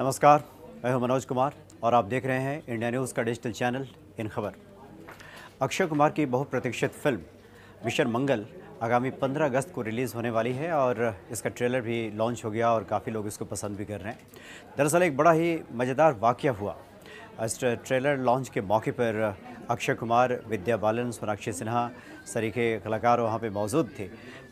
नमस्कार मैं हूं मनोज कुमार और आप देख रहे हैं इंडिया न्यूज़ का digital channel in Khabar Akshay Kumar की बहुप्रतीक्षित फिल्म मिशन मंगल आगामी 15 अगस्त को रिलीज़ होने वाली है और इसका ट्रेलर भी लॉन्च हो गया और काफ़ी लोग इसको पसंद भी कर रहे हैं दरअसल एक बड़ा ही मज़ेदार वाक़ हुआ इस ट्रेलर लॉन्च के मौके पर अक्षय कुमार विद्या बालन सोनाक्षी सिन्हा सरीके कलाकार वहाँ पे मौजूद थे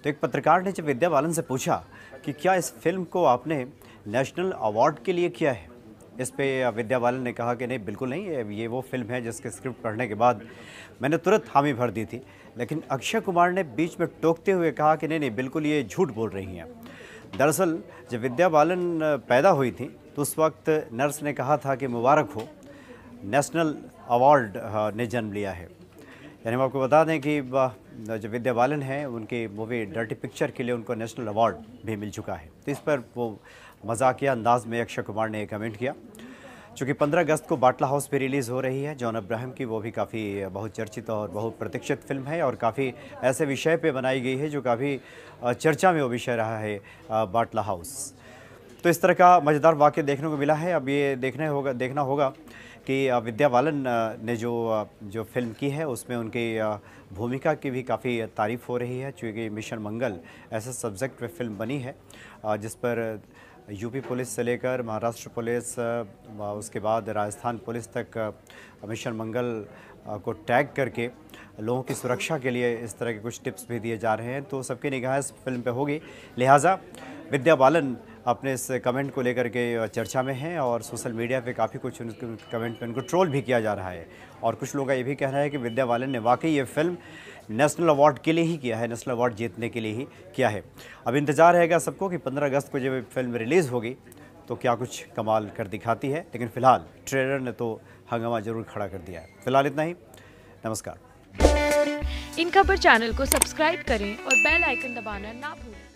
तो एक पत्रकार ने जब विद्या बालन से पूछा कि क्या इस फिल्म को आपने नेशनल अवार्ड के लिए किया है इस पे विद्या बालन ने कहा कि नहीं बिल्कुल नहीं ये वो फिल्म है जिसके स्क्रिप्ट पढ़ने के बाद मैंने तुरंत हामी भर दी थी लेकिन अक्षय कुमार ने बीच में टोकते हुए कहा कि नहीं नहीं बिल्कुल ये झूठ बोल रही हैं दरअसल जब विद्या बालन पैदा हुई थी तो उस वक्त नर्स ने कहा था कि मुबारक हो नेशनल अवार्ड हाँ, ने जन्म लिया है यानी हम आपको बता दें कि जो विद्या बालन हैं उनके मूवी डर्टी पिक्चर के लिए उनको नेशनल अवार्ड भी मिल चुका है तो इस पर वो मजाकिया अंदाज में अक्षय कुमार ने कमेंट किया चूँकि 15 अगस्त को बाटला हाउस पे रिलीज़ हो रही है जॉन अब्राहम की वो भी काफ़ी बहुत चर्चित और बहुत प्रतीक्षित फिल्म है और काफ़ी ऐसे विषय पे बनाई गई है जो काफ़ी चर्चा में वो विषय रहा है बाटला हाउस तो इस तरह का मज़ेदार वाक्य देखने को मिला है अब ये देखने होगा देखना होगा कि विद्या बालन ने जो जो फिल्म की है उसमें उनकी भूमिका की भी काफ़ी तारीफ़ हो रही है चूँकि मिशन मंगल ऐसे सब्जेक्ट पे फिल्म बनी है जिस पर यूपी पुलिस से लेकर महाराष्ट्र पुलिस उसके बाद राजस्थान पुलिस तक मिशन मंगल को टैग करके लोगों की सुरक्षा के लिए इस तरह के कुछ टिप्स भी दिए जा रहे हैं तो सबकी निगाह इस फिल्म पर होगी लिहाजा विद्या बालन अपने इस कमेंट को लेकर के चर्चा में हैं और सोशल मीडिया पे काफ़ी कुछ उनके कमेंट पे उनको ट्रोल भी किया जा रहा है और कुछ लोगों का ये भी कह रहा है कि विद्या बालन ने वाकई ये फिल्म नेशनल अवार्ड के लिए ही किया है नेशनल अवार्ड जीतने के लिए ही किया है अब इंतज़ार रहेगा सबको कि पंद्रह अगस्त को जब फिल्म रिलीज़ होगी तो क्या कुछ कमाल कर दिखाती है लेकिन फ़िलहाल ट्रेलर ने तो हंगामा जरूर खड़ा कर दिया है फिलहाल इतना ही नमस्कार इन खबर चैनल को सब्सक्राइब करें और बेल आइकन दबाना ना भूलें